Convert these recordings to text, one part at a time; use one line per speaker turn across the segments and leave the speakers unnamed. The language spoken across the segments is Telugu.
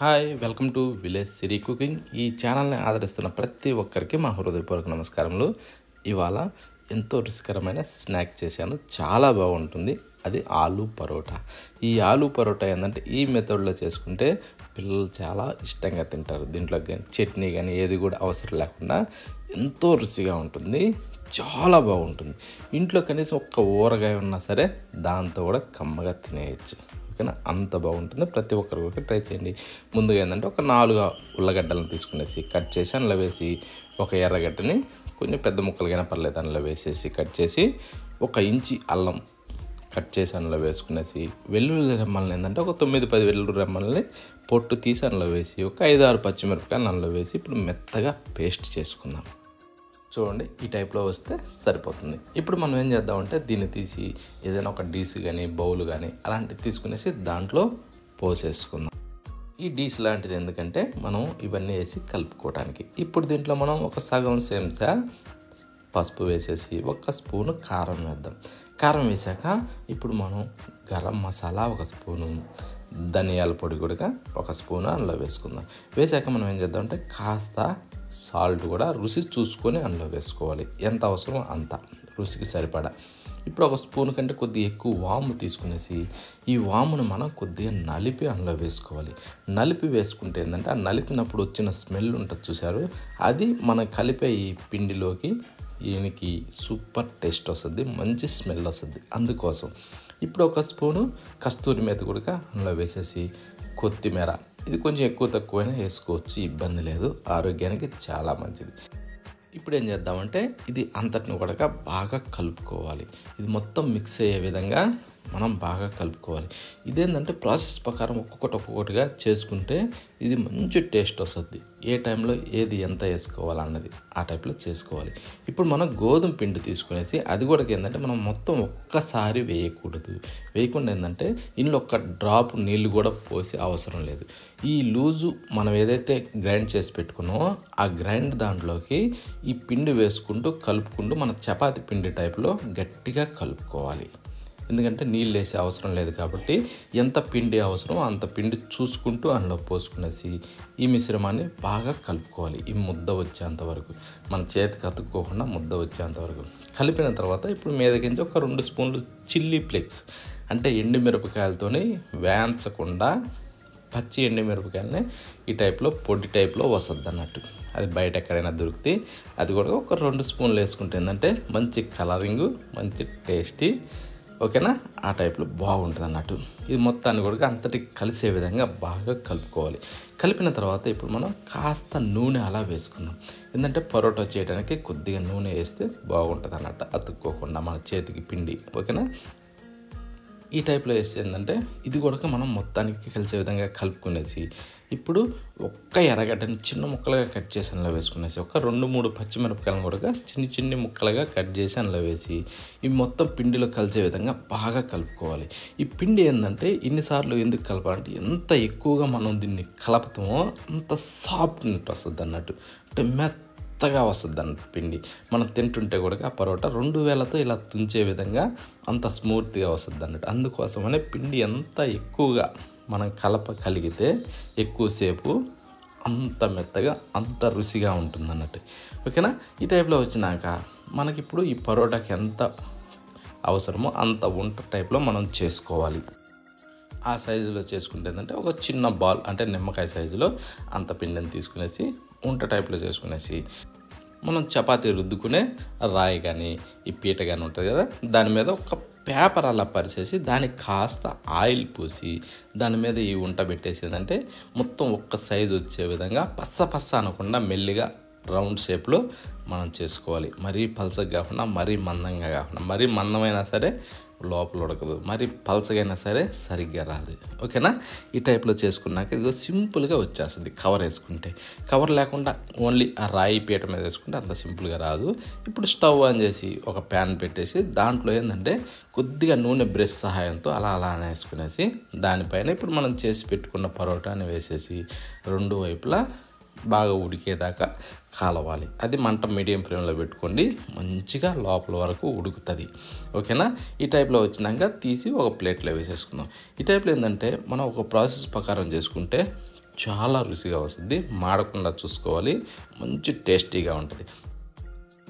hi welcome to village Siri cooking ఈ ఛానల్ని ఆదరిస్తున్న ప్రతి ఒక్కరికి మా హృదయపూర్వక నమస్కారములు ఇవాళ ఎంతో రుచికరమైన స్నాక్ చేశాను చాలా బాగుంటుంది అది ఆలూ పరోటా ఈ ఆలూ పరోటా ఏంటంటే ఈ మెథడ్లో చేసుకుంటే పిల్లలు చాలా ఇష్టంగా తింటారు దీంట్లో కానీ చట్నీ కానీ ఏది కూడా అవసరం లేకుండా ఎంతో రుచిగా ఉంటుంది చాలా బాగుంటుంది ఇంట్లో కనీసం ఒక్క ఊరగాయ ఉన్నా సరే దాంతో కూడా కమ్మగా తినేయచ్చు ఓకేనా అంత బాగుంటుంది ప్రతి ఒక్కరు కూడా ట్రై చేయండి ముందుగా ఏంటంటే ఒక నాలుగు ఉల్లగడ్డలను తీసుకునేసి కట్ చేసి అందులో వేసి ఒక ఎర్రగడ్డని కొంచెం పెద్ద ముక్కలుగా పర్లేదు అందులో వేసేసి కట్ చేసి ఒక ఇంచి అల్లం కట్ చేసి అందులో వేసుకునేసి వెల్లుల్లి రెమ్మల్ని ఏంటంటే ఒక తొమ్మిది పది వెల్లుల్లి రెమ్మల్ని పొట్టు తీసి అందులో వేసి ఒక ఐదు ఆరు పచ్చిమిరపకాయలు అందులో వేసి ఇప్పుడు మెత్తగా పేస్ట్ చేసుకుందాం చూడండి ఈ టైప్లో వస్తే సరిపోతుంది ఇప్పుడు మనం ఏం చేద్దామంటే దీన్ని తీసి ఏదైనా ఒక డీస్ కానీ బౌల్ కానీ అలాంటివి తీసుకునేసి దాంట్లో పోసేసుకుందాం ఈ డీస్ లాంటిది ఎందుకంటే మనం ఇవన్నీ వేసి కలుపుకోవడానికి ఇప్పుడు దీంట్లో మనం ఒక సగం సెంసా పసుపు వేసేసి ఒక స్పూను కారం వేద్దాం కారం వేసాక ఇప్పుడు మనం గరం మసాలా ఒక స్పూను ధనియాల పొడి కూడా ఒక స్పూను అందులో వేసుకుందాం వేసాక మనం ఏం చేద్దాం అంటే కాస్త సాల్ట్ కూడా రుచి చూసుకొని అందులో వేసుకోవాలి ఎంత అవసరం అంత రుచికి సరిపడా ఇప్పుడు ఒక స్పూన్ కంటే కొద్దిగా ఎక్కువ వాము తీసుకునేసి ఈ వామును మనం కొద్దిగా నలిపి అందులో వేసుకోవాలి నలిపి వేసుకుంటే ఏంటంటే ఆ నలిపినప్పుడు వచ్చిన స్మెల్ ఉంటుంది చూసారు అది మనం కలిపే ఈ పిండిలోకి ఈయనకి సూపర్ టేస్ట్ వస్తుంది మంచి స్మెల్ వస్తుంది అందుకోసం ఇప్పుడు ఒక స్పూను కస్తూరి మీద కూడా అందులో వేసేసి కొత్తిమీర ఇది కొంచెం ఎక్కువ తక్కువైనా వేసుకోవచ్చు ఇబ్బంది లేదు ఆరోగ్యానికి చాలా మంచిది ఇప్పుడు ఏం చేద్దామంటే ఇది అంతటిని కూడా బాగా కలుపుకోవాలి ఇది మొత్తం మిక్స్ అయ్యే విధంగా మనం బాగా కలుపుకోవాలి ఇదేంటంటే ప్రాసెస్ ప్రకారం ఒక్కొక్కటి ఒక్కొక్కటిగా చేసుకుంటే ఇది మంచి టేస్ట్ వస్తుంది ఏ టైంలో ఏది ఎంత వేసుకోవాలన్నది ఆ టైప్లో చేసుకోవాలి ఇప్పుడు మనం గోధుమ పిండి తీసుకునేసి అది కూడా ఏంటంటే మనం మొత్తం ఒక్కసారి వేయకూడదు వేయకుండా ఏంటంటే ఇందులో ఒక్క డ్రాప్ నీళ్ళు కూడా పోసే అవసరం లేదు ఈ లూజు మనం ఏదైతే గ్రైండ్ చేసి పెట్టుకున్నామో ఆ గ్రైండ్ దాంట్లోకి ఈ పిండి వేసుకుంటూ కలుపుకుంటూ మన చపాతి పిండి టైప్లో గట్టిగా కలుపుకోవాలి ఎందుకంటే నీళ్ళు వేసే అవసరం లేదు కాబట్టి ఎంత పిండి అవసరమో అంత పిండి చూసుకుంటూ అందులో పోసుకునేసి ఈ మిశ్రమాన్ని బాగా కలుపుకోవాలి ఈ ముద్ద వచ్చేంత వరకు మన చేతికి కతుక్కోకుండా ముద్ద వచ్చేంత వరకు కలిపిన తర్వాత ఇప్పుడు మీదకించి ఒక రెండు స్పూన్లు చిల్లీ ఫ్లేక్స్ అంటే ఎండు మిరపకాయలతోని వేయించకుండా పచ్చి ఎండు మిరపకాయలని ఈ టైప్లో పొడి టైప్లో వస్తుంది అన్నట్టు అది బయట ఎక్కడైనా దొరికితే అది కూడా ఒక రెండు స్పూన్లు వేసుకుంటే ఏంటంటే మంచి కలరింగు మంచి టేస్టీ ఓకేనా ఆ టైప్లో బాగుంటుంది అన్నట్టు ఇది మొత్తాన్ని కూడా అంతటి కలిసే విధంగా బాగా కలుపుకోవాలి కలిపిన తర్వాత ఇప్పుడు మనం కాస్త నూనె అలా వేసుకుందాం ఎందుకంటే పరోటా చేయడానికి కొద్దిగా నూనె వేస్తే బాగుంటుంది అన్నట్టు అతుక్కోకుండా మన చేతికి పిండి ఓకేనా ఈ టైప్లో వేసి ఏంటంటే ఇది కూడా మనం మొత్తానికి కలిసే విధంగా కలుపుకునేసి ఇప్పుడు ఒక్క ఎర్రగడ్డని చిన్న ముక్కలుగా కట్ చేసి అందులో వేసుకునేసి ఒక రెండు మూడు పచ్చిమిరపకాయలను కూడా చిన్ని చిన్ని ముక్కలుగా కట్ చేసి అందులో వేసి ఇవి మొత్తం పిండిలో కలిసే విధంగా బాగా కలుపుకోవాలి ఈ పిండి ఏంటంటే ఇన్నిసార్లు ఎందుకు కలపాలంటే ఎంత ఎక్కువగా మనం దీన్ని కలపతామో అంత సాఫ్ట్ వస్తుంది అన్నట్టు అంటే మెత్త మెత్తగా వస్తుంది అన్న పిండి మనం తింటుంటే కూడా ఆ పరోటా రెండు వేలతో ఇలా తుంచే విధంగా అంత స్మూత్గా వస్తుంది అన్నట్టు అందుకోసమనే పిండి ఎంత ఎక్కువగా మనం కలపగలిగితే ఎక్కువసేపు అంత మెత్తగా అంత రుచిగా ఉంటుంది అన్నట్టు ఓకేనా ఈ టైప్లో వచ్చినాక మనకిప్పుడు ఈ పరోటాకి ఎంత అవసరమో అంత వంట టైప్లో మనం చేసుకోవాలి ఆ సైజులో చేసుకుంటే ఏంటంటే ఒక చిన్న బాల్ అంటే నిమ్మకాయ సైజులో అంత పిండిని తీసుకునేసి వంట టైప్లో చేసుకునేసి మనం చపాతీ రుద్దుకునే రాయి కానీ ఈ పీట కానీ ఉంటుంది కదా దాని మీద ఒక పేపర్ అలా పరిచేసి దానికి కాస్త ఆయిల్ పూసి దాని మీద ఈ ఉంట పెట్టేసేదంటే మొత్తం ఒక్క సైజు వచ్చే విధంగా పస్స పస్స అనకుండా మెల్లిగా రౌండ్ షేప్లో మనం చేసుకోవాలి మరీ పల్సగా కాకుండా మరీ మందంగా కాకుండా మరీ మందమైనా సరే లోపల ఉడకదు మరి పలసగైనా సరే సరిగ్గా రాదు ఓకేనా ఈ టైప్లో చేసుకున్నాక ఇదిగో సింపుల్గా వచ్చేస్తుంది కవర్ వేసుకుంటే కవర్ లేకుండా ఓన్లీ ఆ రాయి పీట మీద వేసుకుంటే అంత సింపుల్గా రాదు ఇప్పుడు స్టవ్ ఆన్ చేసి ఒక ప్యాన్ పెట్టేసి దాంట్లో ఏంటంటే కొద్దిగా నూనె బ్రష్ సహాయంతో అలా అలా వేసుకునేసి దానిపైన ఇప్పుడు మనం చేసి పెట్టుకున్న పరోటాని వేసేసి రెండు వైపులా బాగా ఉడికేదాకా కాలవాలి అది మంట మీడియం ఫ్లేమ్లో పెట్టుకోండి మంచిగా లోపల వరకు ఉడుకుతుంది ఓకేనా ఈ టైప్లో వచ్చినాక తీసి ఒక ప్లేట్లో వేసేసుకుందాం ఈ టైప్లో ఏంటంటే మనం ఒక ప్రాసెస్ ప్రకారం చేసుకుంటే చాలా రుచిగా వస్తుంది మాడకుండా చూసుకోవాలి మంచి టేస్టీగా ఉంటుంది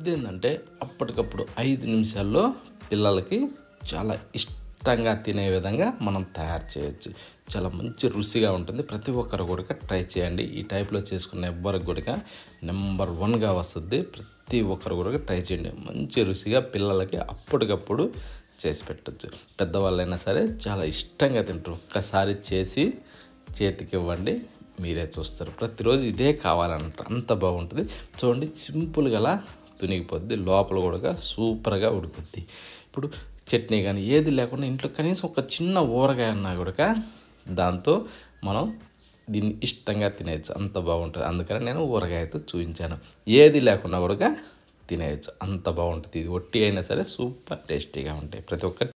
ఇదేంటంటే అప్పటికప్పుడు ఐదు నిమిషాల్లో పిల్లలకి చాలా ఇష్టం ఇష్టంగా తినే విధంగా మనం తయారు చేయొచ్చు చాలా మంచి రుచిగా ఉంటుంది ప్రతి ఒక్కరు కూడా ట్రై చేయండి ఈ టైప్లో చేసుకున్న ఎవ్వరికి కూడా నెంబర్ వన్గా వస్తుంది ప్రతి ఒక్కరు కూడా ట్రై చేయండి మంచి రుచిగా పిల్లలకి అప్పటికప్పుడు చేసి పెట్టచ్చు పెద్దవాళ్ళైనా సరే చాలా ఇష్టంగా తింటారు ఒక్కసారి చేసి చేతికి ఇవ్వండి మీరే చూస్తారు ప్రతిరోజు ఇదే కావాలంటారు అంత బాగుంటుంది చూడండి సింపుల్గా అలా తునిగిపోద్ది లోపల కూడా సూపర్గా ఉడుకుద్ది ఇప్పుడు చట్నీ కానీ ఏది లేకుండా ఇంట్లో కనీసం ఒక చిన్న ఊరగాయ అన్నా కూడా దాంతో మనం దీన్ని ఇష్టంగా తినేయచ్చు అంత బాగుంటుంది అందుకని నేను ఊరగాయతో చూపించాను ఏది లేకుండా కూడా తినేయచ్చు అంత బాగుంటుంది ఇది ఒట్టి అయినా సరే సూపర్ టేస్టీగా ఉంటాయి ప్రతి ఒక్కటి